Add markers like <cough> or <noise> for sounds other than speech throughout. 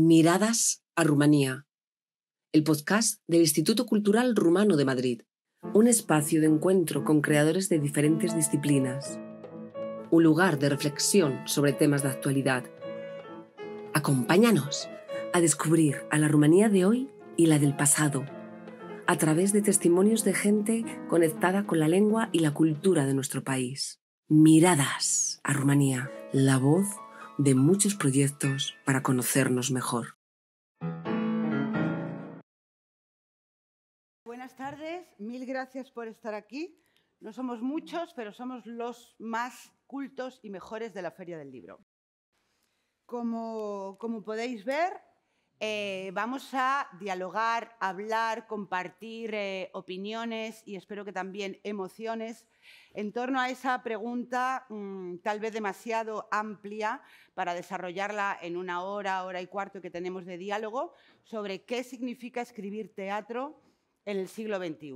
Miradas a Rumanía, el podcast del Instituto Cultural Rumano de Madrid, un espacio de encuentro con creadores de diferentes disciplinas, un lugar de reflexión sobre temas de actualidad. Acompáñanos a descubrir a la Rumanía de hoy y la del pasado, a través de testimonios de gente conectada con la lengua y la cultura de nuestro país. Miradas a Rumanía, la voz de muchos proyectos para conocernos mejor. Buenas tardes, mil gracias por estar aquí. No somos muchos, pero somos los más cultos y mejores de la Feria del Libro. Como, como podéis ver, eh, vamos a dialogar, hablar, compartir eh, opiniones y espero que también emociones en torno a esa pregunta mm, tal vez demasiado amplia para desarrollarla en una hora, hora y cuarto que tenemos de diálogo sobre qué significa escribir teatro en el siglo XXI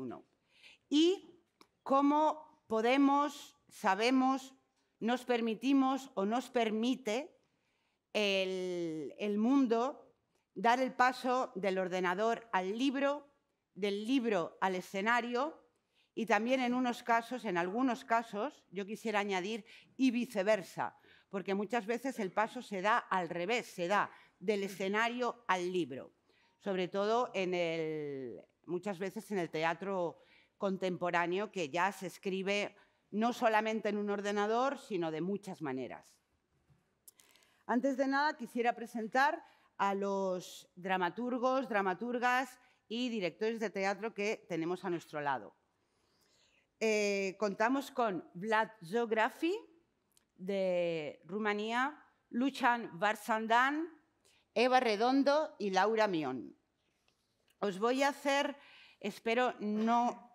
y cómo podemos, sabemos, nos permitimos o nos permite el mundo dar el paso del ordenador al libro, del libro al escenario y también en unos casos, en algunos casos, yo quisiera añadir y viceversa, porque muchas veces el paso se da al revés, se da del escenario al libro, sobre todo en el, muchas veces en el teatro contemporáneo que ya se escribe no solamente en un ordenador, sino de muchas maneras. Antes de nada, quisiera presentar a los dramaturgos, dramaturgas y directores de teatro que tenemos a nuestro lado. Eh, contamos con Vlad Zografi, de Rumanía, Luchan Varsandan, Eva Redondo y Laura Mion. Os voy a hacer, espero no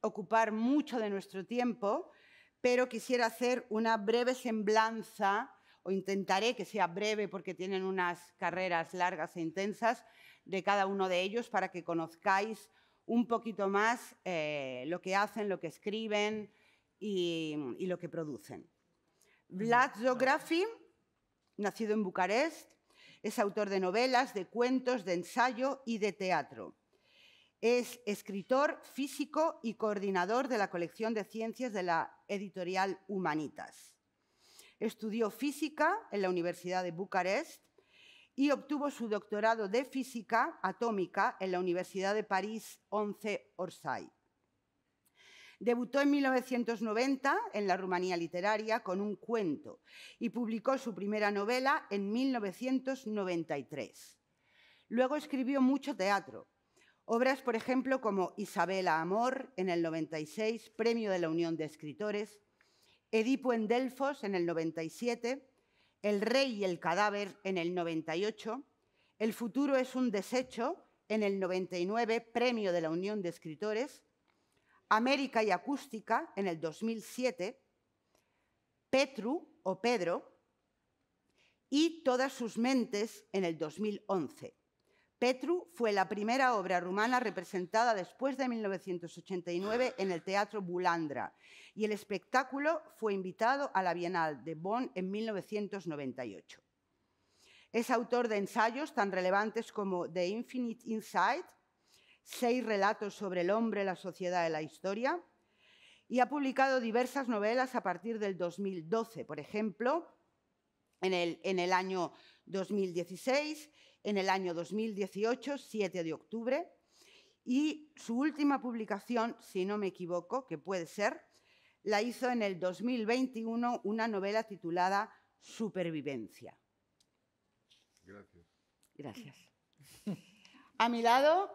ocupar mucho de nuestro tiempo, pero quisiera hacer una breve semblanza o intentaré que sea breve porque tienen unas carreras largas e intensas de cada uno de ellos para que conozcáis un poquito más eh, lo que hacen, lo que escriben y, y lo que producen. Vlad Zografi, nacido en Bucarest, es autor de novelas, de cuentos, de ensayo y de teatro. Es escritor, físico y coordinador de la colección de ciencias de la editorial Humanitas. Estudió física en la Universidad de Bucarest y obtuvo su doctorado de física atómica en la Universidad de París 11 Orsay. Debutó en 1990 en la Rumanía literaria con un cuento y publicó su primera novela en 1993. Luego escribió mucho teatro. Obras, por ejemplo, como Isabela Amor en el 96, Premio de la Unión de Escritores, Edipo en Delfos en el 97, El rey y el cadáver en el 98, El futuro es un desecho en el 99, Premio de la Unión de Escritores, América y Acústica en el 2007, Petru o Pedro y Todas sus mentes en el 2011. Petru fue la primera obra rumana representada después de 1989 en el Teatro Bulandra y el espectáculo fue invitado a la Bienal de Bonn en 1998. Es autor de ensayos tan relevantes como The Infinite Insight, seis relatos sobre el hombre, la sociedad y la historia, y ha publicado diversas novelas a partir del 2012, por ejemplo, en el, en el año 2016 en el año 2018, 7 de octubre, y su última publicación, si no me equivoco, que puede ser, la hizo en el 2021 una novela titulada Supervivencia. Gracias. Gracias. A mi lado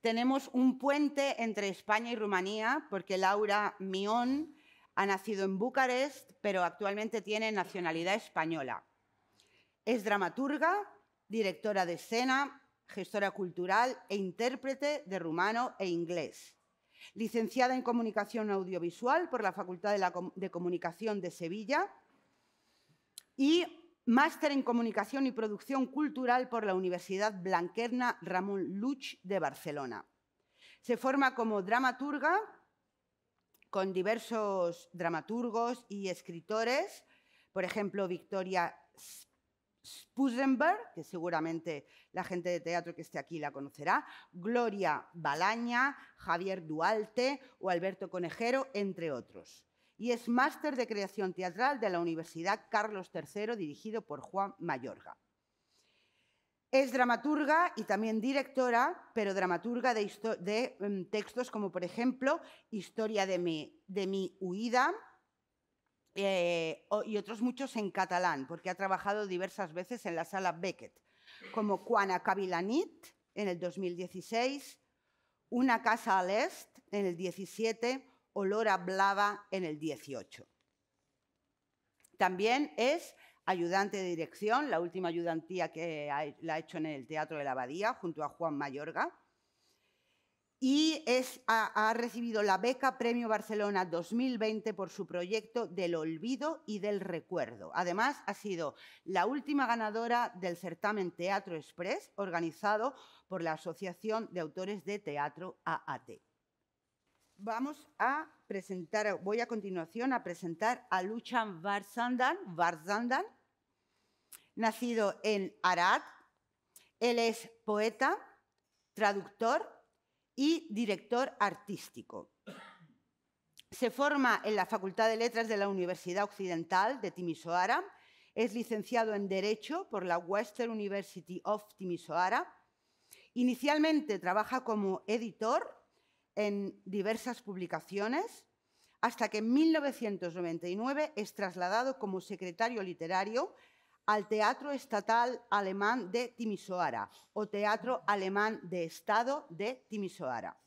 tenemos un puente entre España y Rumanía, porque Laura Mion ha nacido en Bucarest, pero actualmente tiene nacionalidad española. Es dramaturga, directora de escena, gestora cultural e intérprete de rumano e inglés. Licenciada en Comunicación Audiovisual por la Facultad de, Comunicación de Sevilla y Máster en Comunicación y Producción Cultural por la Universidad Blanquerna Ramón Luch de Barcelona. Se forma como dramaturga con diversos dramaturgos y escritores, por ejemplo, Victoria Spusenberg, que seguramente la gente de teatro que esté aquí la conocerá, Gloria Balaña, Javier Dualte o Alberto Conejero, entre otros. Y es máster de creación teatral de la Universidad Carlos III, dirigido por Juan Mayorga. Es dramaturga y también directora, pero dramaturga de, em, textos como, por ejemplo, Historia de mi, de mi huida, eh, y otros muchos en catalán, porque ha trabajado diversas veces en la sala Beckett, como Juana Cabilanit, en el 2016, Una casa al est en el 17 olor hablaba Blava en el 18. También es ayudante de dirección, la última ayudantía que la ha hecho en el Teatro de la Abadía junto a Juan Mayorga y ha, recibido la beca Premio Barcelona 2020 por su proyecto del olvido y del recuerdo. Además, ha sido la última ganadora del certamen Teatro Express organizado por la Asociación de Autores de Teatro AAT. Vamos a presentar, voy a continuación a presentar a Luchan Varzandan, nacido en Arad. Él es poeta, traductor y director artístico. Se forma en la Facultad de Letras de la Universidad Occidental de Timisoara. Es licenciado en Derecho por la Western University of Timisoara. Inicialmente trabaja como editor en diversas publicaciones hasta que en 1999 es trasladado como secretario literario al Teatro Estatal Alemán de Timisoara o Teatro Alemán de Estado de Timisoara.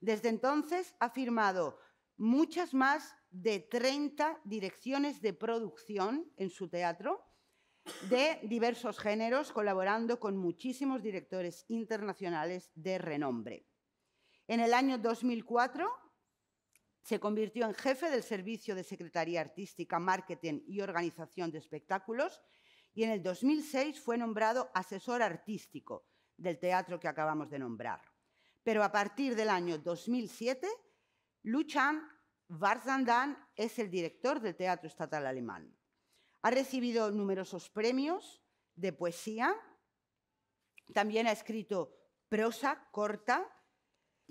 Desde entonces ha firmado muchas más de 30 direcciones de producción en su teatro de diversos géneros, colaborando con muchísimos directores internacionales de renombre. En el año 2004 se convirtió en jefe del Servicio de Secretaría Artística, Marketing y Organización de Espectáculos y en el 2006 fue nombrado asesor artístico del teatro que acabamos de nombrar. Pero a partir del año 2007, Luchan Varzandan es el director del Teatro Estatal Alemán. Ha recibido numerosos premios de poesía, también ha escrito prosa corta,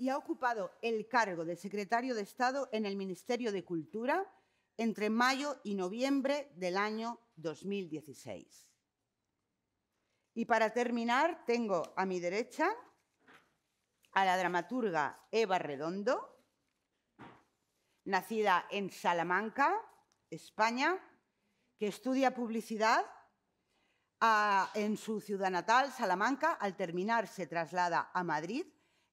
y ha ocupado el cargo de secretario de Estado en el Ministerio de Cultura entre mayo y noviembre del año 2016. Y para terminar, tengo a mi derecha a la dramaturga Eva Redondo, nacida en Salamanca, España, que estudia publicidad ah, en su ciudad natal, Salamanca. Al terminar, se traslada a Madrid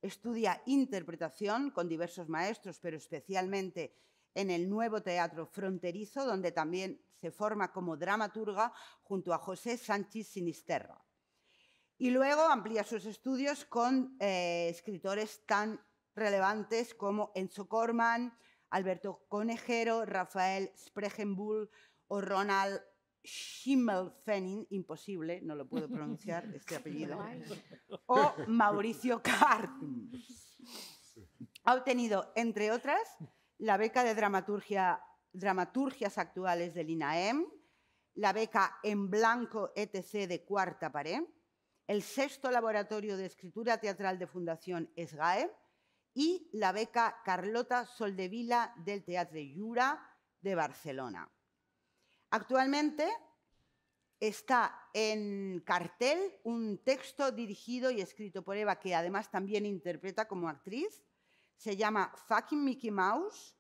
Estudia interpretación con diversos maestros, pero especialmente en el Nuevo Teatro Fronterizo, donde también se forma como dramaturga junto a José Sánchez Sinisterra. Y luego amplía sus estudios con eh, escritores tan relevantes como Enzo Corman, Alberto Conejero, Rafael Sprechenbull o Ronald Schimmelfenning, imposible, no lo puedo pronunciar <laughs> este apellido, o Mauricio Cart. Ha obtenido, entre otras, la beca de dramaturgia, dramaturgias actuales del INAEM, la beca en blanco ETC de Cuarta Pared, el sexto laboratorio de escritura teatral de Fundación SGAE y la beca Carlota Soldevila del Teatro Yura de Barcelona. Actualmente Está en cartel un texto dirigido y escrito por Eva, que además también interpreta como actriz. Se llama Fucking Mickey Mouse.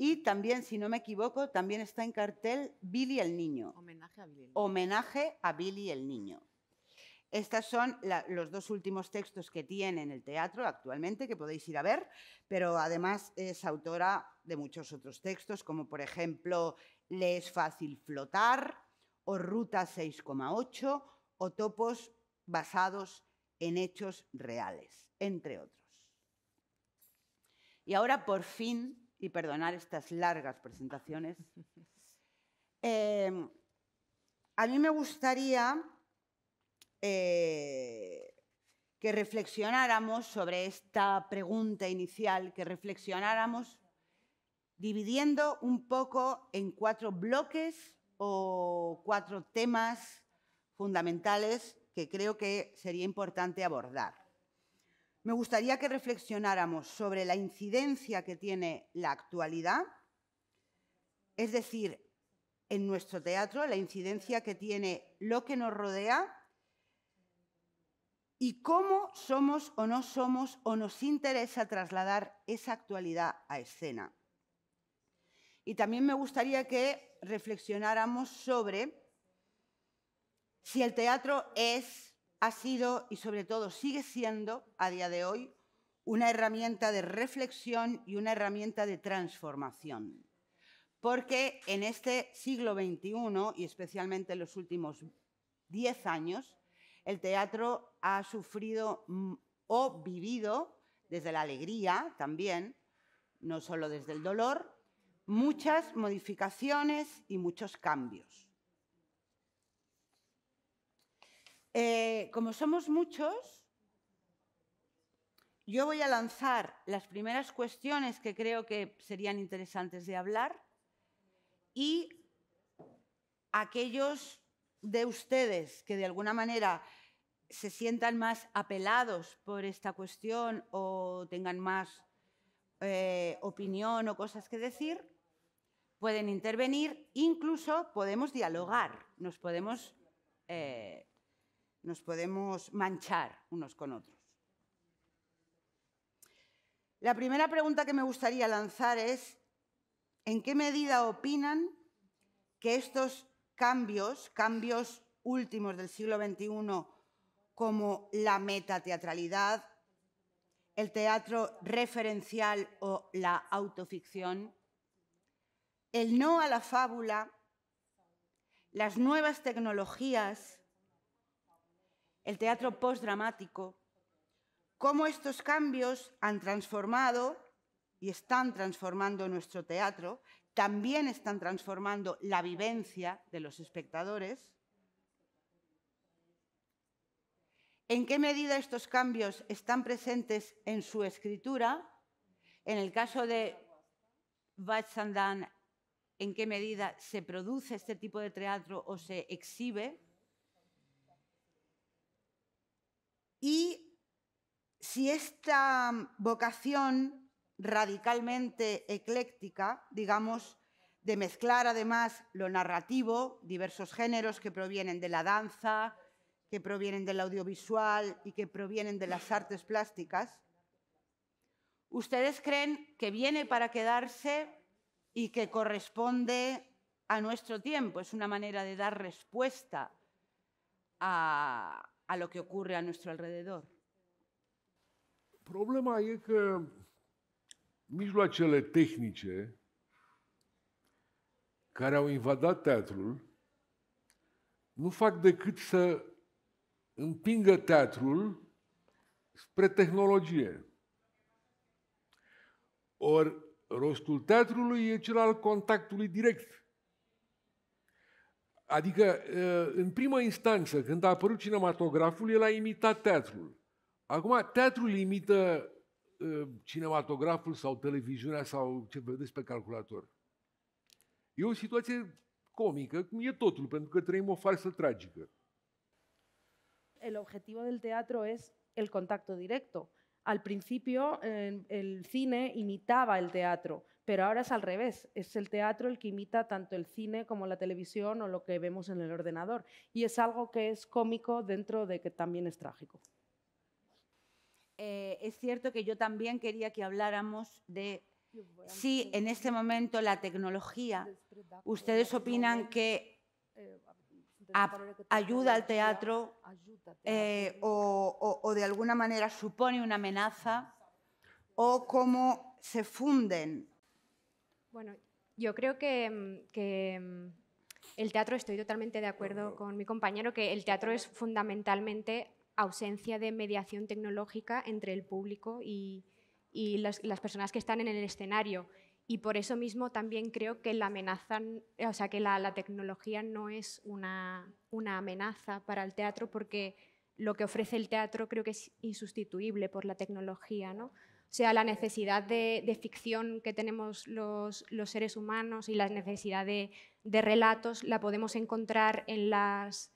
Y también, si no me equivoco, también está en cartel Billy el Niño. Homenaje a Billy el Niño. Estos son los dos últimos textos que tiene en el teatro actualmente, que podéis ir a ver, pero además es autora de muchos otros textos, como por ejemplo Le es fácil flotar, o Ruta 6,8 o topos basados en hechos reales, entre otros. Y ahora por fin, y perdonar estas largas presentaciones, <laughs> em, a mí me gustaría eh, que reflexionáramos sobre esta pregunta inicial, que reflexionáramos dividiendo un poco en cuatro bloques o cuatro temas fundamentales que creo que sería importante abordar. Me gustaría que reflexionáramos sobre la incidencia que tiene la actualidad, es decir, en nuestro teatro, la incidencia que tiene lo que nos rodea y cómo somos o no somos o nos interesa trasladar esa actualidad a escena. Y también me gustaría que reflexionáramos sobre si el teatro es, ha sido y sobre todo sigue siendo a día de hoy una herramienta de reflexión y una herramienta de transformación. Porque en este siglo XXI y especialmente en los últimos 10 años, el teatro ha sufrido o vivido desde la alegría también, no solo desde el dolor, muchas modificaciones y muchos cambios. Eh, como somos muchos, yo voy a lanzar las primeras cuestiones que creo que serían interesantes de hablar y aquellos de ustedes que de alguna manera se sientan más apelados por esta cuestión o tengan más eh, opinión o cosas que decir, pueden intervenir, incluso podemos dialogar, nos podemos, eh, nos podemos manchar unos con otros. La primera pregunta que me gustaría lanzar es, ¿en qué medida opinan que estos cambios, cambios últimos del siglo XXI, como la metateatralidad, el teatro referencial o la autoficción, el no a la fábula, las nuevas tecnologías, el teatro postdramático, cómo estos cambios han transformado y están transformando nuestro teatro, también están transformando la vivencia de los espectadores. ¿En qué medida estos cambios están presentes en su escritura? En el caso de Dan en qué medida se produce este tipo de teatro o se exhibe y si esta vocación radicalmente ecléctica, digamos, de mezclar además lo narrativo, diversos géneros que provienen de la danza, que provienen del audiovisual y que provienen de las artes plásticas, ¿ustedes creen que viene para quedarse y que corresponde a nuestro tiempo. Es una manera de dar respuesta a, a lo que ocurre a nuestro alrededor. Problema e că mijloacele tehnice care au invadat teatrul nu fac decât să împingă teatrul spre tehnologie. Ori Rostul teatrului e cel al contactului direct. Adică, în primă instanță, când a apărut cinematograful, el a imitat teatrul. Acum, teatrul imită cinematograful sau televiziunea sau ce vedeți pe calculator. E o situație comică, cum e totul, pentru că trăim o farsă tragică. El objetivo del teatro es el contacto directo. Al principio el cine imitaba el teatro, pero ahora es al revés. Es el teatro el que imita tanto el cine como la televisión o lo que vemos en el ordenador. Y es algo que es cómico dentro de que también es trágico. Eh, es cierto que yo también quería que habláramos de si en este momento la tecnología, ustedes opinan que eh, ayuda al teatro eh, o, de alguna manera supone una amenaza o cómo se funden. Bueno, yo creo que, mm, mm, el teatro, estoy totalmente de acuerdo con mi compañero, que el teatro es fundamentalmente ausencia de mediación tecnológica entre el público y, las, las, personas que están en el escenario y por eso mismo también creo que la amenaza, o sea, que la, tecnología no es una, amenaza para el teatro porque lo que ofrece el teatro creo que es insustituible por la tecnología, ¿no? O sea, la necesidad de, ficción que tenemos los, seres humanos y la necesidad de, relatos la podemos encontrar en las,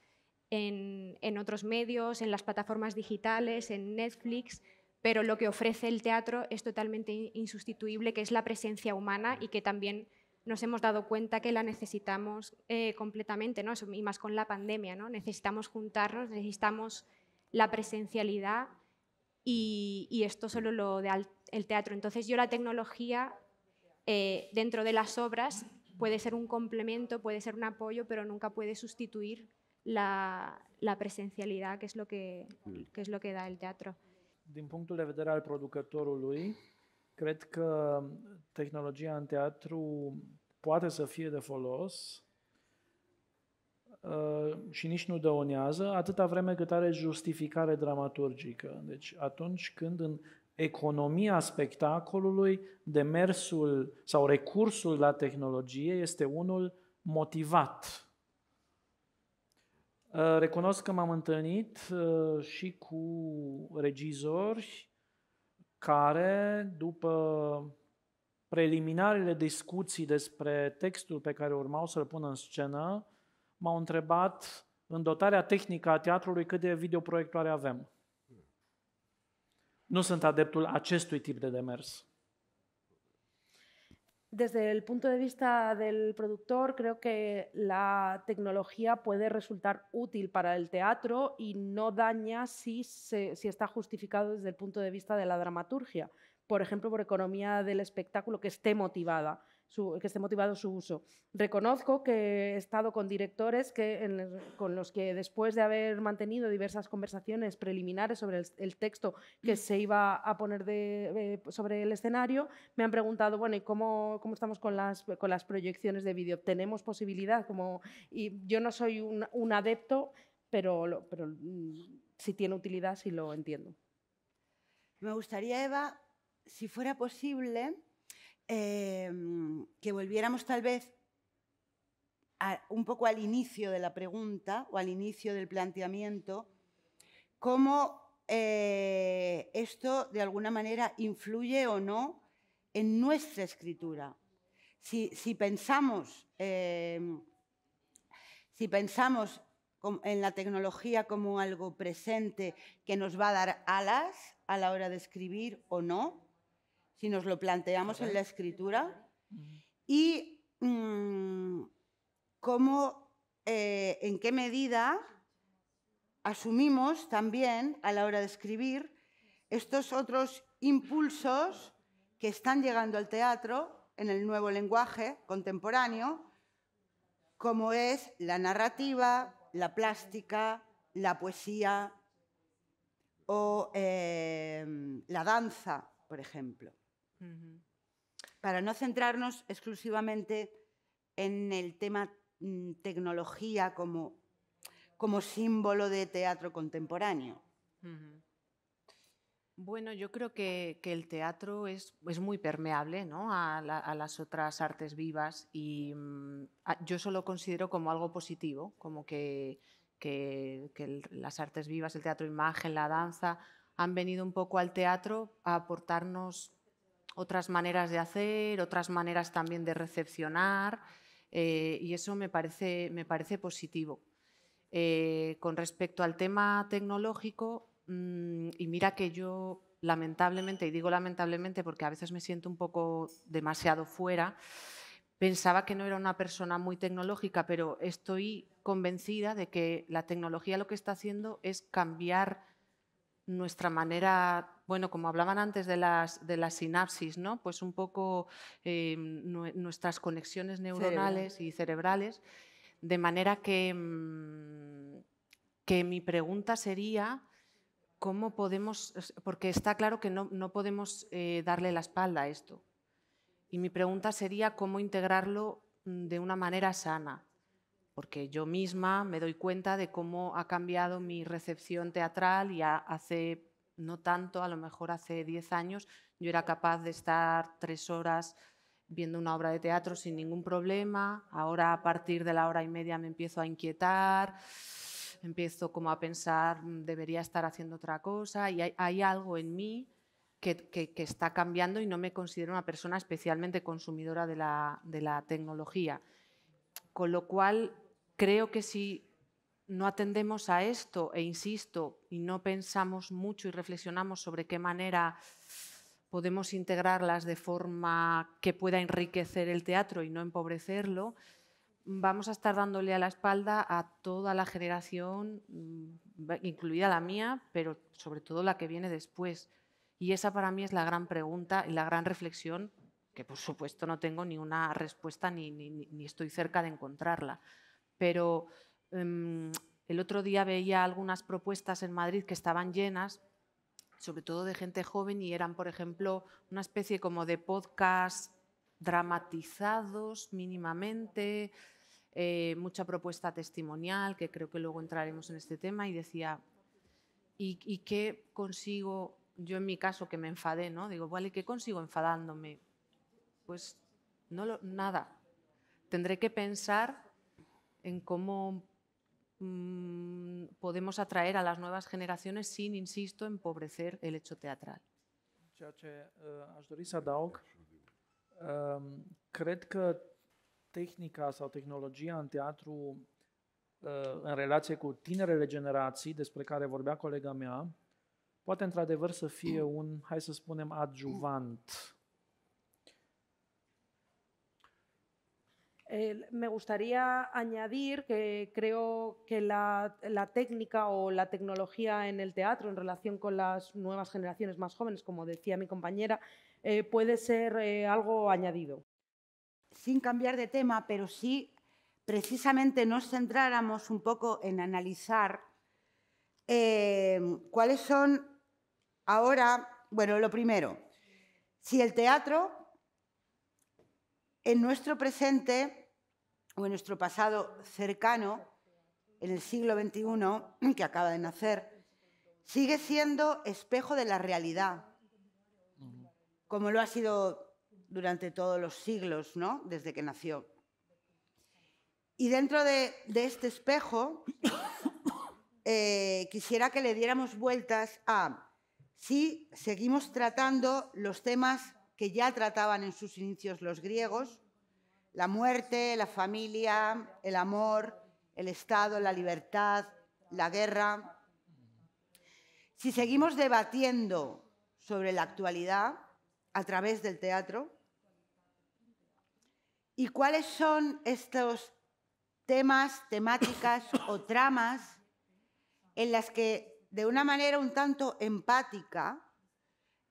en, otros medios, en las plataformas digitales, en Netflix pero lo que ofrece el teatro es totalmente insustituible, que es la presencia humana y que también nos hemos dado cuenta que la necesitamos eh, completamente, ¿no? y más con la pandemia. ¿no? Necesitamos juntarnos, necesitamos la presencialidad y, esto solo lo del el teatro. Entonces yo la tecnología eh, dentro de las obras puede ser un complemento, puede ser un apoyo, pero nunca puede sustituir la, presencialidad, que es, lo mm. que es lo que da el teatro. din punctul de vedere al producătorului, cred că tehnologia în teatru poate să fie de folos uh, și nici nu dăunează atâta vreme cât are justificare dramaturgică. Deci atunci când în economia spectacolului, demersul sau recursul la tehnologie este unul motivat Uh, recunosc că m-am întâlnit uh, și cu regizori care, după preliminarele discuții despre textul pe care urmau să-l pună în scenă, m-au întrebat în dotarea tehnică a teatrului cât de videoproiectoare avem. Nu sunt adeptul acestui tip de demers. Desde el punto de vista del productor, creo que la tecnología puede resultar útil para el teatro y no daña si, está justificado desde el punto de vista de la dramaturgia. Por ejemplo, por economía del espectáculo que esté motivada que esté motivado su uso. Reconozco que he estado con directores que, con los que después de haber mantenido diversas conversaciones preliminares sobre el, texto que se iba a poner eh, sobre el escenario, me han preguntado, bueno, ¿y cómo, estamos con las, con las proyecciones de vídeo? ¿Tenemos posibilidad? Como, y yo no soy un, adepto, pero, pero mm, si tiene utilidad, sí lo entiendo. Me gustaría, Eva, si fuera posible, Em, que volviéramos tal vez un poco al inicio de la pregunta o al inicio del planteamiento, cómo eh, esto de alguna manera influye o no en nuestra escritura. Si, pensamos, si pensamos em, en la tecnología como algo presente que nos va a dar alas a la hora de escribir o no, si nos lo planteamos en la escritura, y mm, eh, en qué medida asumimos también a la hora de escribir estos otros impulsos que están llegando al teatro en el nuevo lenguaje contemporáneo, como es la narrativa, la plástica, la poesía o eh, la danza, por ejemplo. Para no centrarnos exclusivamente en el tema mm, tecnología como, como símbolo de teatro contemporáneo. Bueno, yo creo que, el teatro es, es muy permeable a, las otras artes vivas y mm, yo solo considero como algo positivo, como que, las artes vivas, el teatro imagen, la danza, han venido un poco al teatro a aportarnos otras maneras de hacer, otras maneras también de recepcionar, eh, y eso me parece, me parece positivo. Eh, con respecto al tema tecnológico, mm, y mira que yo lamentablemente, y digo lamentablemente porque a veces me siento un poco demasiado fuera, pensaba que no era una persona muy tecnológica, pero estoy convencida de que la tecnología lo que está haciendo es cambiar nuestra manera, bueno, como hablaban antes de las, de las sinapsis, ¿no? Pues un poco eh, nuestras conexiones neuronales y cerebrales, de manera que, mm, que mi pregunta sería cómo podemos, porque está claro que no, no podemos eh, darle la espalda a esto. Y mi pregunta sería cómo integrarlo mm, de una manera sana porque yo misma me doy cuenta de cómo ha cambiado mi recepción teatral y hace no tanto, a lo mejor hace 10 años, yo era capaz de estar tres horas viendo una obra de teatro sin ningún problema, ahora a partir de la hora y media me empiezo a inquietar, empiezo como a pensar, mm, debería estar haciendo otra cosa, y hay, algo en mí que, está cambiando y no me considero una persona especialmente consumidora de la tecnología. Con lo cual, creo que si no atendemos a esto, e insisto, y no pensamos mucho y reflexionamos sobre qué manera podemos integrarlas de forma que pueda enriquecer el teatro y no empobrecerlo, vamos a estar dándole a la espalda a toda la generación, mm, incluida la mía, pero sobre todo la que viene después. Y esa para mí es la gran pregunta y la gran reflexión que por supuesto no tengo ni una respuesta ni, estoy cerca de encontrarla. Pero em, el otro día veía algunas propuestas en Madrid que estaban llenas, sobre todo de gente joven, y eran, por ejemplo, una especie como de podcast dramatizados mínimamente, eh, mucha propuesta testimonial, que creo que luego entraremos en este tema, y decía, ¿y, y qué consigo? Yo en mi caso que me enfadé, ¿no? Digo, vale, ¿qué consigo enfadándome? pues no lo, nada. Tendré que pensar en cómo mmm, podemos atraer a las nuevas generaciones sin, insisto, empobrecer el hecho teatral. Ceea ce uh, aș dori să adaug, uh, cred că tehnica sau tehnologia în teatru uh, în relație cu tinerele generații, despre care vorbea colega mea, poate într-adevăr să fie un, hai să spunem, adjuvant me gustaría añadir que creo que la, técnica o la tecnología en el teatro en relación con las nuevas generaciones más jóvenes, como decía mi compañera, eh, puede ser eh, algo añadido. Sin cambiar de tema, pero sí precisamente nos centráramos un poco en analizar eh, cuáles son ahora, bueno, lo primero, si el teatro en nuestro presente o en nuestro pasado cercano, en el siglo XXI, <clears throat> que acaba de nacer, sigue siendo espejo de la realidad, como lo ha sido durante todos los siglos, ¿no? Desde que nació. Y dentro de, este espejo, <clears throat> eh, quisiera que le diéramos vueltas a si seguimos tratando los temas que ya trataban en sus inicios los griegos, la muerte, la familia, el amor, el Estado, la libertad, la guerra. Si seguimos debatiendo sobre la actualidad a través del teatro, ¿y cuáles son estos temas, temáticas <coughs> o tramas en las que de una manera un tanto empática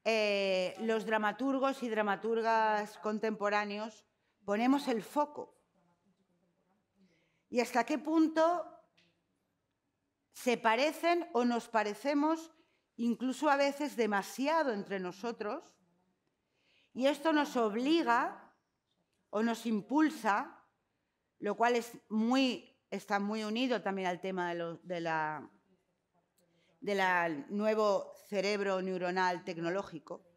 eh, los dramaturgos y dramaturgas contemporáneos ponemos el foco y hasta qué punto se parecen o nos parecemos incluso a veces demasiado entre nosotros y esto nos obliga o nos impulsa, lo cual está muy unido también al tema de, la del nuevo cerebro neuronal tecnológico,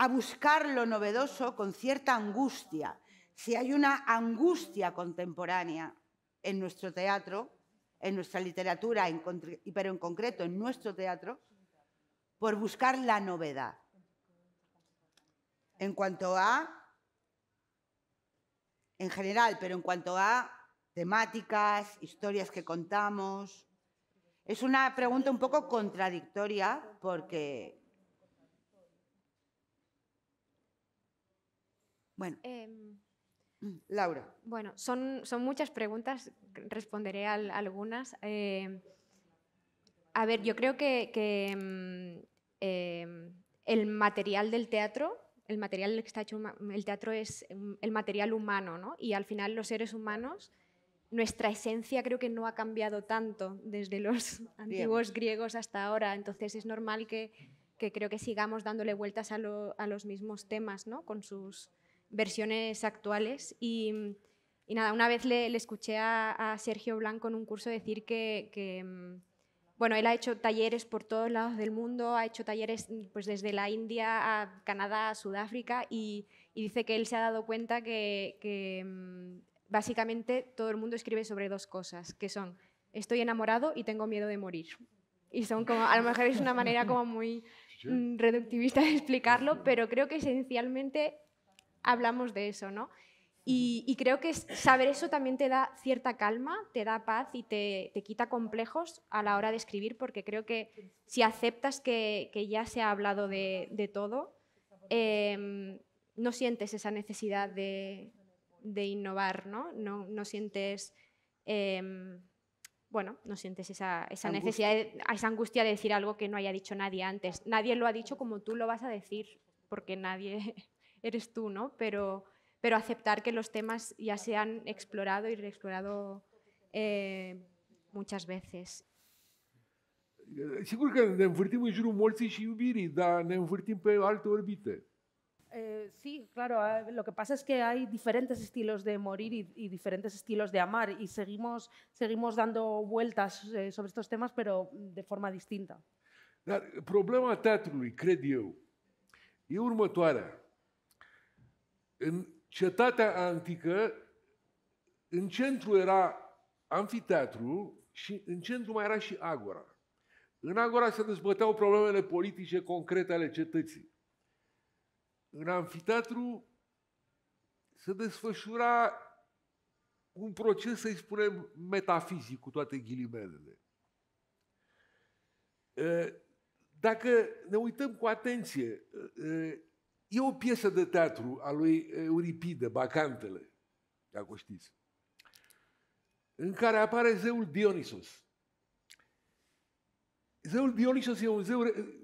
a buscar lo novedoso con cierta angustia. Si hay una angustia contemporánea en nuestro teatro, en nuestra literatura, pero en concreto en nuestro teatro, por buscar la novedad. En cuanto a, en general, pero en cuanto a temáticas, historias que contamos. Es una pregunta un poco contradictoria porque Bueno. Em, mm. Laura. Bueno, son, son muchas preguntas, responderé algunas. Em, a ver, yo creo que, em, el material del teatro, el material que está hecho, el teatro es el material humano, ¿no? Y al final los seres humanos, nuestra esencia creo que no ha cambiado tanto desde los antiguos griegos hasta ahora, entonces es normal que, creo que sigamos dándole vueltas a, los mismos temas, ¿no? Con sus versiones actuales. Mm, y, nada, una vez le, escuché a, Sergio Blanco en un curso decir que, mm, bueno, él ha hecho talleres por todos lados del mundo, ha hecho talleres mm, pues, desde la India a Canadá, a Sudáfrica, y, dice que él se ha dado cuenta que, que básicamente todo el mundo escribe sobre dos cosas, que son estoy enamorado y tengo miedo de morir. Y son como, a lo mejor es una manera como muy reductivista de explicarlo, pero creo que esencialmente hablamos de eso, ¿no? Y, creo que saber eso también te da cierta calma, te da paz y te, quita complejos a la hora de escribir, porque creo que si aceptas que, ya se ha hablado de, todo, em, no sientes esa necesidad de, innovar, ¿no? No, sientes... Em, bueno, no sientes esa, esa necesidad, esa angustia de decir algo que no haya dicho nadie antes. Nadie lo ha dicho como tú lo vas a decir, porque nadie eres tú, ¿no? Pero, pero aceptar que los temas ya se han explorado y reexplorado eh, muchas veces. sí, claro, lo que pasa es que hay diferentes estilos de morir y, diferentes estilos de amar y seguimos, seguimos dando vueltas eh, sobre estos temas, pero de forma distinta. Dar problema teatrului, cred eu, e următoarea. În cetatea antică, în centru era amfiteatru și în centru mai era și agora. În agora se dezbăteau problemele politice concrete ale cetății. În amfiteatru se desfășura un proces, să-i spunem, metafizic, cu toate ghilimelele. Dacă ne uităm cu atenție E o piesă de teatru a lui Euripide, Bacantele, dacă o știți, în care apare zeul Dionisos. Zeul Dionisos e un zeu...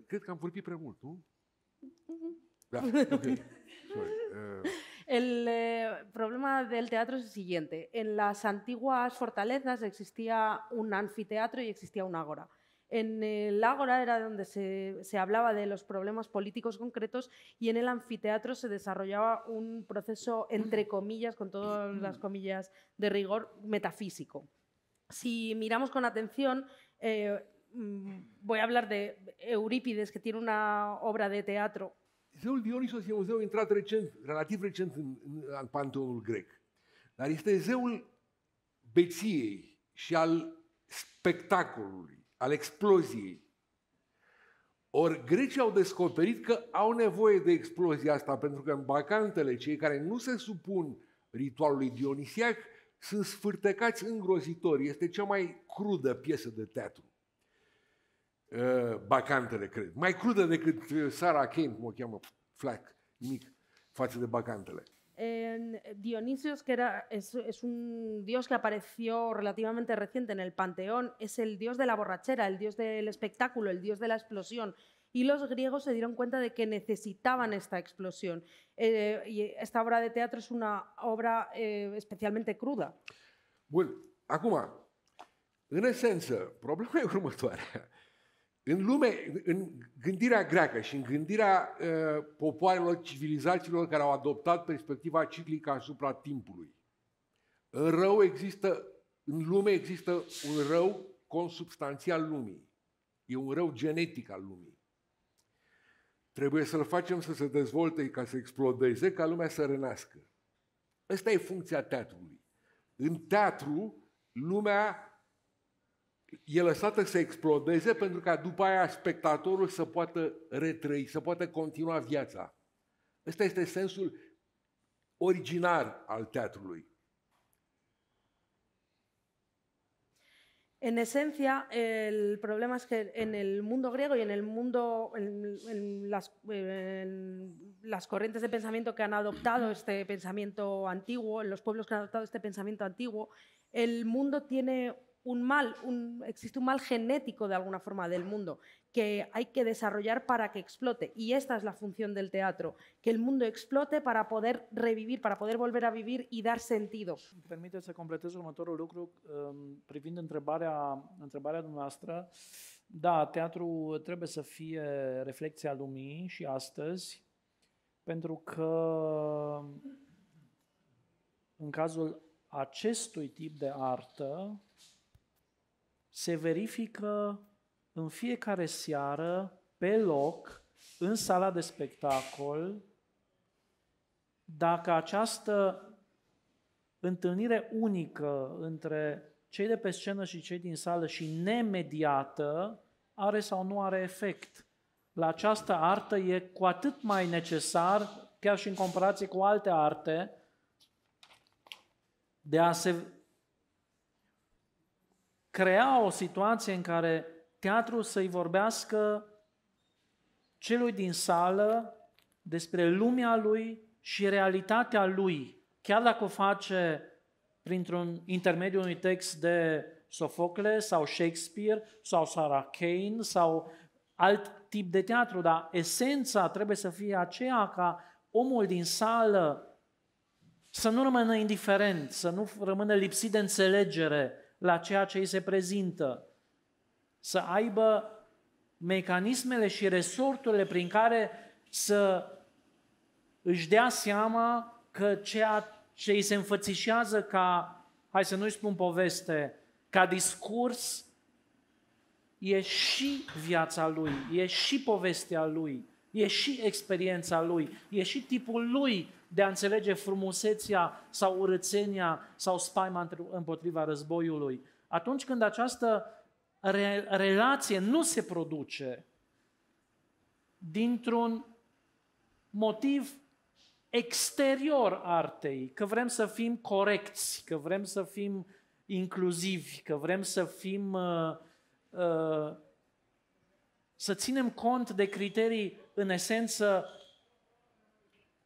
Cred că am vorbit prea mult, nu? Da, okay. <laughs> Sorry. Uh... El, eh, problema del teatro es el siguiente. En las antiguas fortalezas existía un anfiteatro y existía un ágora. En el Ágora era donde se, se, hablaba de los problemas políticos concretos y en el anfiteatro se desarrollaba un proceso, entre comillas, con todas las comillas de rigor, metafísico. Si miramos con atención, eh, mm, voy a hablar de Eurípides, que tiene una obra de teatro. Zeul Dioniso e un zeu intrat relativ recent în, în grec, dar este zeul beției și al spectacolului. al exploziei. Ori grecii au descoperit că au nevoie de explozia asta, pentru că în bacantele, cei care nu se supun ritualului dionisiac, sunt sfârtecați îngrozitor. Este cea mai crudă piesă de teatru. Ă, bacantele, cred. Mai crudă decât ă, Sara Kane, cum o cheamă, flac, mic, față de bacantele. Dionisio Dionisios, que es, un dios que apareció relativamente reciente en el Panteón, es el dios de la borrachera, el dios del espectáculo, el dios de la explosión. Y los griegos se dieron cuenta de que necesitaban esta explosión. Eh, y esta obra de teatro es una obra eh, especialmente cruda. Bueno, en esencia, problema În lume, în gândirea greacă și în gândirea uh, popoarelor, civilizațiilor care au adoptat perspectiva ciclică asupra timpului, în rău există, în lume există un rău consubstanțial lumii. E un rău genetic al lumii. Trebuie să-l facem să se dezvolte, ca să explodeze, ca lumea să renască. Asta e funcția teatrului. În teatru, lumea e lăsată să explodeze pentru ca după aia spectatorul să poată retrăi, să poată continua viața. Ăsta este sensul original al teatro. En esencia, el problema es que en el mundo griego y en el mundo, en, las, en, las, corrientes de pensamiento que han adoptado este pensamiento antiguo, en los pueblos que han adoptado este pensamiento antiguo, el mundo tiene un mal, un, existe un mal genético de alguna forma del mundo que hay que desarrollar para que explote. Y esta es la función del teatro, que el mundo explote para poder revivir, para poder volver a vivir y dar sentido. Permite su completez următorul lucru em, privind întrebarea, întrebarea dumneavoastră. Da, teatru trebuie să fie reflexia lumii și astăzi, pentru că în cazul acestui tip de arte se verifică în fiecare seară, pe loc, în sala de spectacol, dacă această întâlnire unică între cei de pe scenă și cei din sală și nemediată are sau nu are efect. La această artă e cu atât mai necesar, chiar și în comparație cu alte arte, de a se crea o situație în care teatrul să-i vorbească celui din sală despre lumea lui și realitatea lui, chiar dacă o face printr-un intermediu unui text de Sofocle sau Shakespeare sau Sarah Kane sau alt tip de teatru, dar esența trebuie să fie aceea ca omul din sală să nu rămână indiferent, să nu rămână lipsit de înțelegere, la ceea ce îi se prezintă, să aibă mecanismele și resorturile prin care să își dea seama că ceea ce îi se înfățișează ca, hai să nu-i spun poveste, ca discurs, e și viața lui, e și povestea lui e și experiența lui, e și tipul lui de a înțelege frumusețea sau urățenia sau spaima împotriva războiului. Atunci când această re- relație nu se produce dintr-un motiv exterior artei, că vrem să fim corecți, că vrem să fim inclusivi, că vrem să fim uh, uh, să ținem cont de criterii în esență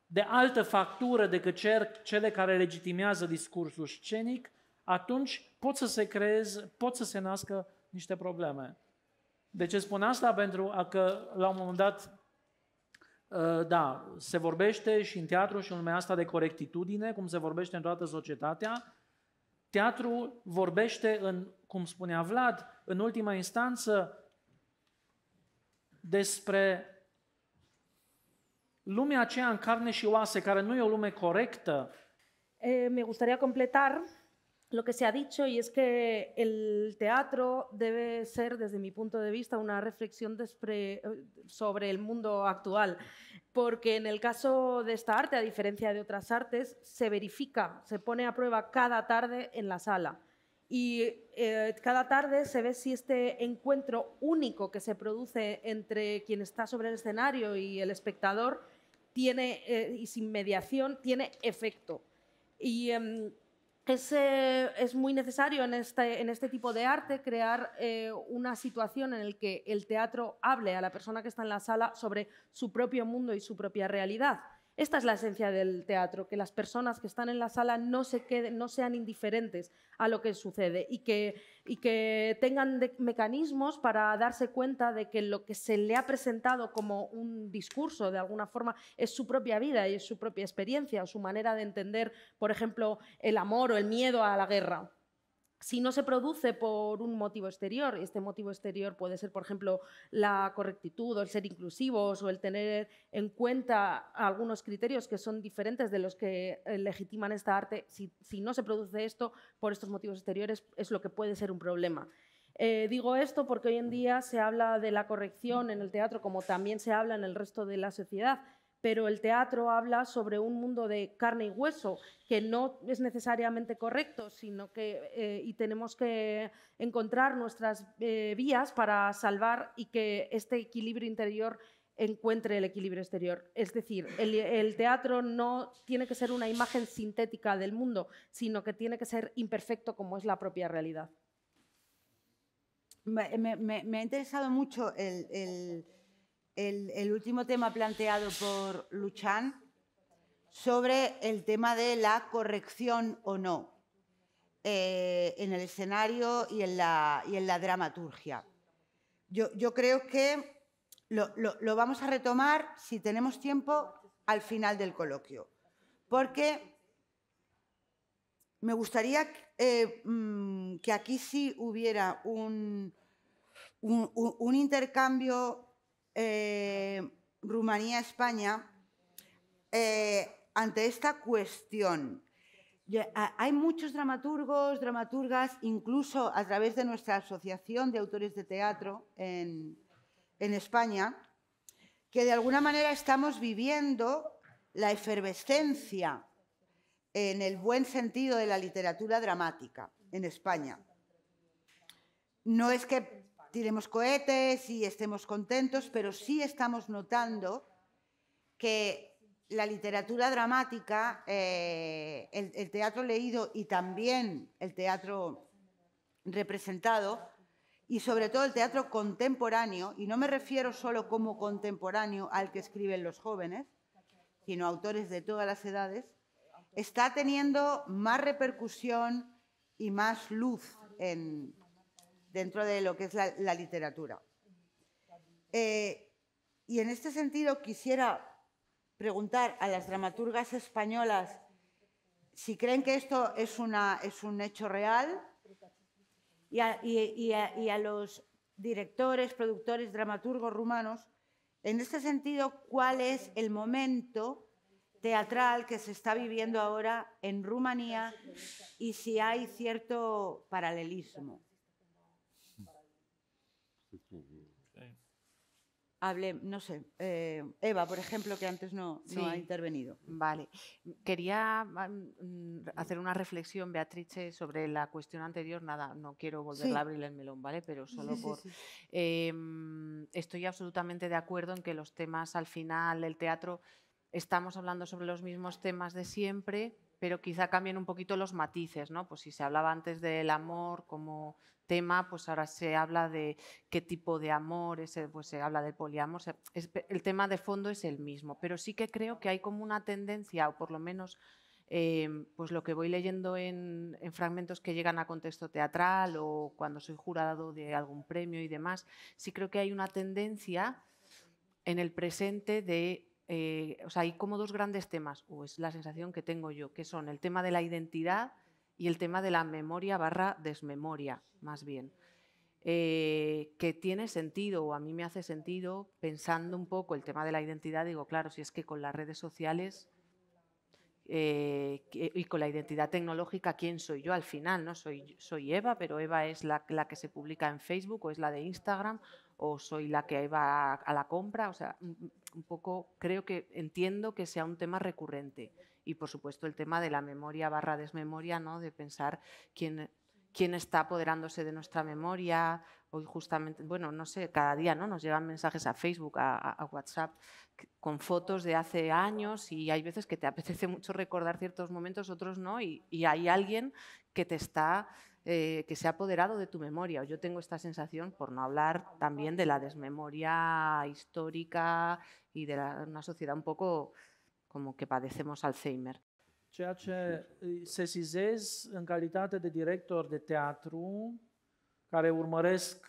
de altă factură decât cele care legitimează discursul scenic, atunci pot să se creeze, pot să se nască niște probleme. De ce spun asta? Pentru că la un moment dat, ă, da, se vorbește și în teatru și în lumea asta de corectitudine, cum se vorbește în toată societatea. Teatru vorbește, în, cum spunea Vlad, în ultima instanță, despre lumea aceea carne și oase, care nu e o lume correcta. Eh, me gustaría completar lo que se ha dicho y es que el teatro debe ser, desde mi punto de vista, una reflexión eh, sobre el mundo actual, porque en el caso de esta arte, a diferencia de otras artes, se verifica, se pone a prueba cada tarde en la sala. Y eh, cada tarde se ve si este encuentro único que se produce entre quien está sobre el escenario y el espectador tiene, eh, y sin mediación tiene efecto. Y em, eh, es, muy necesario en este, en este, tipo de arte crear eh, una situación en la que el teatro hable a la persona que está en la sala sobre su propio mundo y su propia realidad. Esta es la esencia del teatro, que las personas que están en la sala no, se queden, no sean indiferentes a lo que sucede y que, tengan mecanismos para darse cuenta de que lo que se le ha presentado como un discurso, de alguna forma, es su propia vida y es su propia experiencia, o su manera de entender, por ejemplo, el amor o el miedo a la guerra si no se produce por un motivo exterior, y este motivo exterior puede ser, por ejemplo, la correctitud o el ser inclusivos o el tener en cuenta algunos criterios que son diferentes de los que eh, legitiman esta arte, si, no se produce esto por estos motivos exteriores es lo que puede ser un problema. Eh, digo esto porque hoy en día se habla de la corrección en el teatro como también se habla en el resto de la sociedad pero el teatro habla sobre un mundo de carne y hueso, que no es necesariamente correcto, sino que eh, y tenemos que encontrar nuestras eh, vías para salvar y que este equilibrio interior encuentre el equilibrio exterior. Es decir, el, teatro no tiene que ser una imagen sintética del mundo, sino que tiene que ser imperfecto como es la propia realidad. Me, ha interesado mucho el el, último tema planteado por Luchan sobre el tema de la corrección o no eh, en el escenario y en la, dramaturgia. Yo, creo que lo, vamos a retomar, si tenemos tiempo, al final del coloquio, porque me gustaría eh, mm, que aquí sí hubiera un intercambio eh, Rumanía-España, eh, ante esta cuestión. Hay muchos dramaturgos, dramaturgas, incluso a través de nuestra Asociación de Autores de Teatro en, en España, que de alguna manera estamos viviendo la efervescencia en el buen sentido de la literatura dramática en España. No es que tiremos cohetes y estemos contentos, pero sí estamos notando que la literatura dramática, eh, el, el, teatro leído y también el teatro representado, y sobre todo el teatro contemporáneo, y no me refiero solo como contemporáneo al que escriben los jóvenes, sino autores de todas las edades, está teniendo más repercusión y más luz en, dentro de lo que es la, literatura. Eh, y en este sentido quisiera preguntar a las dramaturgas españolas si creen que esto es, un hecho real y a los directores, productores, dramaturgos rumanos, en este sentido, ¿cuál es el momento teatral que se está viviendo ahora en Rumanía y si hay cierto paralelismo? hable, no sé, eh, Eva, por ejemplo, que antes no, ha intervenido. Vale. Quería mm, mm, hacer una reflexión, Beatrice, sobre la cuestión anterior. Nada, no quiero volverla a abrir el melón, ¿vale? Pero solo por... Em, estoy absolutamente de acuerdo en que los temas al final del teatro estamos hablando sobre los mismos temas de siempre, pero quizá cambien un poquito los matices, ¿no? Pues si se hablaba antes del amor como tema, pues ahora se habla de qué tipo de amor, pues se habla de poliamor, el tema de fondo es el mismo, pero sí que creo que hay como una tendencia, o por lo menos em, pues lo que voy leyendo en, fragmentos que llegan a contexto teatral o cuando soy jurado de algún premio y demás, sí creo que hay una tendencia en el presente de eh, o sea, hay como dos grandes temas, o es la sensación que tengo yo, que son el tema de la identidad y el tema de la memoria barra desmemoria, más bien, eh, que tiene sentido, o a mí me hace sentido, pensando un poco el tema de la identidad, digo, claro, si es que con las redes sociales eh, y con la identidad tecnológica, ¿quién soy yo al final? No soy, soy Eva, pero Eva es la, que se publica en Facebook o es la de Instagram o soy la que va a la compra, o sea, un poco, creo que entiendo que sea un tema recurrente. Y por supuesto el tema de la memoria barra desmemoria, ¿no? de pensar quién, quién está apoderándose de nuestra memoria. Hoy justamente, bueno, no sé, cada día ¿no? nos llevan mensajes a Facebook, a, WhatsApp, con fotos de hace años y hay veces que te <laughs> apetece mucho recordar ciertos momentos, otros no, y hay alguien que te está eh, que se ha apoderado de tu memoria. Yo tengo esta sensación, por no hablar también de la desmemoria histórica y de una sociedad un poco como que padecemos Alzheimer. Ceea ce sesizez în calitate de director de teatru, care urmăresc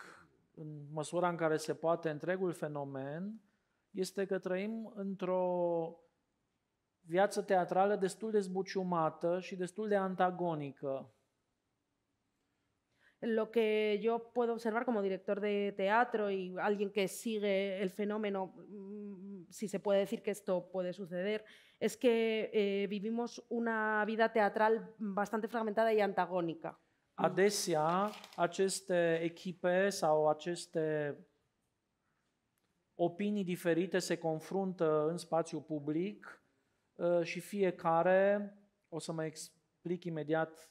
în măsura în care se poate întregul fenomen, este că trăim într-o viață teatrală destul de zbuciumată și destul de antagonică lo que yo puedo observar como director de teatro y alguien que sigue el fenómeno, mm, si se puede decir que esto puede suceder, es que eh, vivimos una vida teatral bastante fragmentada y antagónica. Adesea, aceste echipe sau aceste opinii diferite se confruntă în spațiu public eh, și fiecare, o să mă explic imediat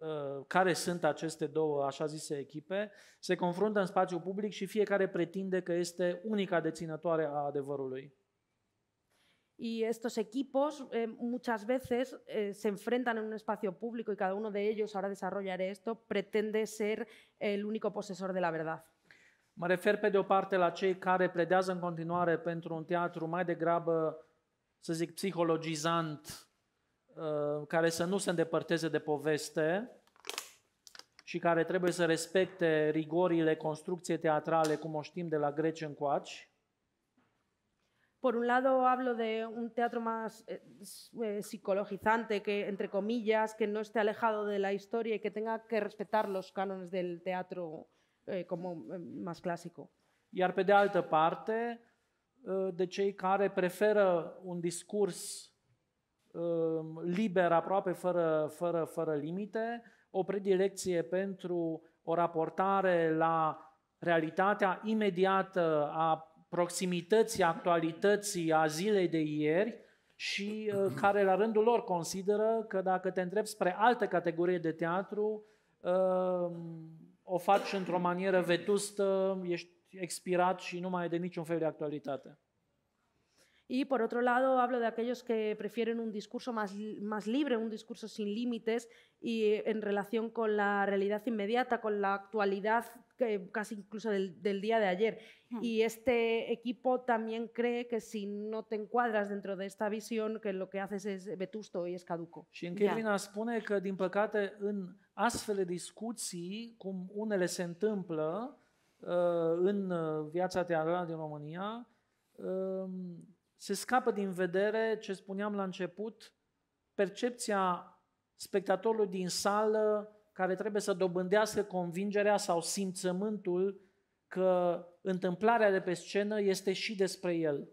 Uh, care sunt aceste două, așa zise, echipe, se confruntă în spațiu public și fiecare pretinde că este unica deținătoare a adevărului. Y estos equipos eh, muchas veces eh, se enfrentan en un espacio público y cada uno de ellos, ahora desarrollaré esto, pretende ser el único posesor de la verdad. Me refer pe de o parte la cei care pledează în continuare pentru un teatru mai degrabă, să zic, psihologizant, Uh, care să nu se îndepărteze de poveste și care trebuie să respecte rigorile construcției teatrale, cum o știm de la greci încoaci. Por un lado hablo de un teatro más eh, eh, psicologizante, que entre comillas, que no esté alejado de la historia y que tenga que respetar los cánones del teatro eh, como eh, más clásico. Iar pe de altă parte, uh, de cei care preferă un discurs Um, liber aproape fără, fără, fără limite, o predilecție pentru o raportare la realitatea imediată a proximității, actualității, a zilei de ieri și uh, <clears throat> care la rândul lor consideră că dacă te întrebi spre altă categorie de teatru, um, o faci într-o manieră vetustă, ești expirat și nu mai e de niciun fel de actualitate. Y por otro lado, hablo de aquellos que prefieren un discurso más, más libre, un discurso sin límites y eh, en relación con la realidad inmediata, con la actualidad eh, casi incluso del, día de ayer. Y este equipo también cree que si no te encuadras dentro de esta visión, que lo que haces es vetusto y es caduco. Și en spune că, din păcate, în astfel de discuții, cum unele se întâmplă uh, în uh, viața teatrală din România, um, se scapă din vedere, ce spuneam la început, percepția spectatorului din sală care trebuie să dobândească convingerea sau simțământul că întâmplarea de pe scenă este și despre el.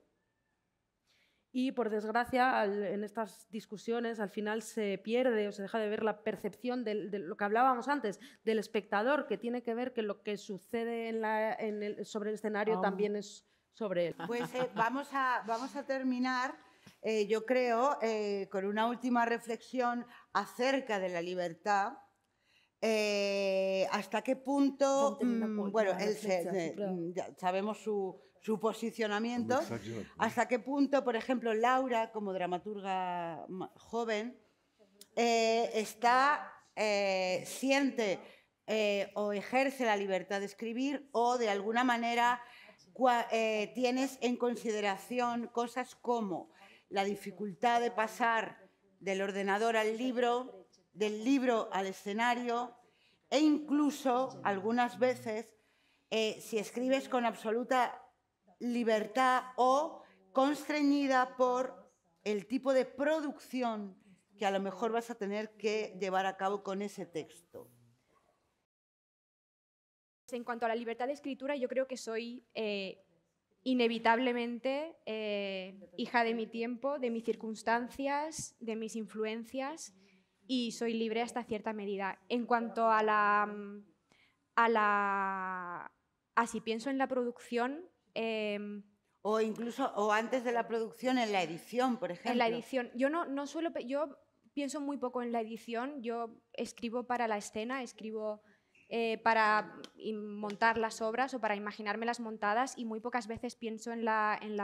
Y por desgracia, al, en estas discusiones al final se pierde o se deja de ver la percepción de, de, lo que hablábamos antes, del espectador, que tiene que ver que lo que sucede en la, en el, sobre el escenario um, también es Pues eh, vamos, a, vamos a terminar, eh, yo creo, eh, con una última reflexión acerca de la libertad. ¿Hasta qué punto, mm, bueno, mm, sabemos su, su posicionamiento, hasta qué punto, por ejemplo, Laura, como dramaturga joven, está, siente o ejerce la libertad de escribir o de alguna manera eh, tienes en consideración cosas como la dificultad de pasar del ordenador al libro, del libro al escenario e incluso algunas veces eh, si escribes con absoluta libertad o constreñida por el tipo de producción que a lo mejor vas a tener que llevar a cabo con ese texto. En cuanto a la libertad de escritura, yo creo que soy eh, inevitablemente eh, hija de mi tiempo, de mis circunstancias, de mis influencias y soy libre hasta cierta medida. En cuanto a la... A la a si pienso en la producción... Em, o incluso, o antes de la producción, en la edición, por ejemplo. En la edición. Yo no, no suelo... Yo pienso muy poco en la edición. Yo escribo para la escena, escribo eh, para montar las obras o para imaginarme las montadas y muy pocas veces pienso en la, en,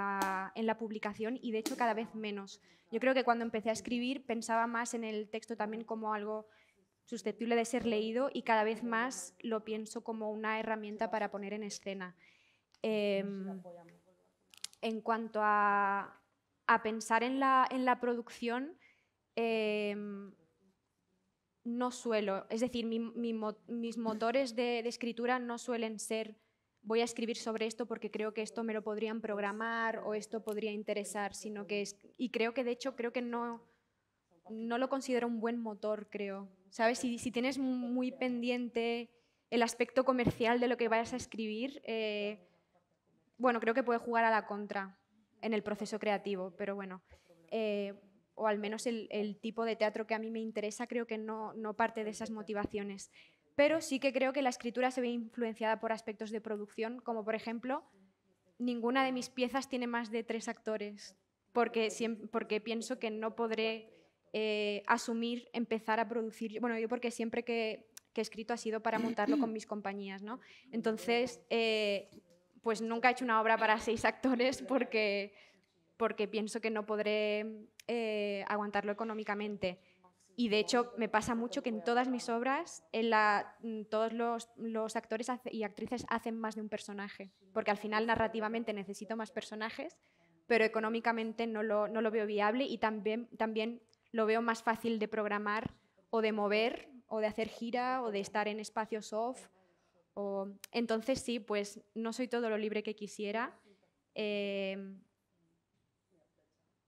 la, publicación y de hecho cada vez menos. Yo creo que cuando empecé a escribir pensaba más en el texto también como algo susceptible de ser leído y cada vez más lo pienso como una herramienta para poner en escena. Em, en cuanto a, pensar en la, producción, em, no suelo, es decir, mis motores de, escritura no suelen ser voy a escribir sobre esto porque creo que esto me lo podrían programar o esto podría interesar, sino que es, y creo que de hecho creo que no, no lo considero un buen motor, creo. ¿Sabes? Si, tienes muy pendiente el aspecto comercial de lo que vayas a escribir, eh, bueno, creo que puede jugar a la contra en el proceso creativo, pero bueno. Eh, o al menos el, tipo de teatro que a mí me interesa, creo que no, no parte de esas motivaciones. Pero sí que creo que la escritura se ve influenciada por aspectos de producción, como por ejemplo, ninguna de mis piezas tiene más de tres actores, porque, porque pienso que no podré eh, asumir empezar a producir. Bueno, yo porque siempre que, que, he escrito ha sido para montarlo con mis compañías, ¿no? Entonces, eh, pues nunca he hecho una obra para seis actores porque porque pienso que no podré eh, aguantarlo económicamente. Y de hecho me pasa mucho que en todas mis obras en la, mm, todos los, los actores y actrices hacen más de un personaje, porque al final narrativamente necesito más personajes, pero económicamente no lo, no lo veo viable y también, también lo veo más fácil de programar o de mover o de hacer gira o de estar en espacios off. O... Entonces sí, pues no soy todo lo libre que quisiera. Eh,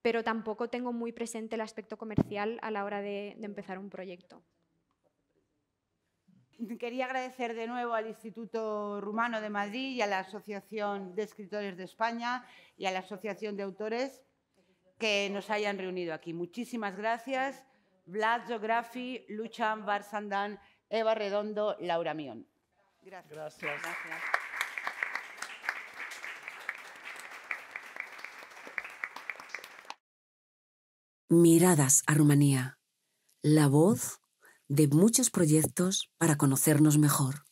pero tampoco tengo muy presente el aspecto comercial a la hora de, empezar un proyecto. Quería agradecer de nuevo al Instituto Rumano de Madrid y a la Asociación de Escritores de España y a la Asociación de Autores que nos hayan reunido aquí. Muchísimas gracias. Vlad Zografi, Luchan Barsandán, Eva Redondo, Laura Mion. gracias. Miradas a Rumanía, la voz de muchos proyectos para conocernos mejor.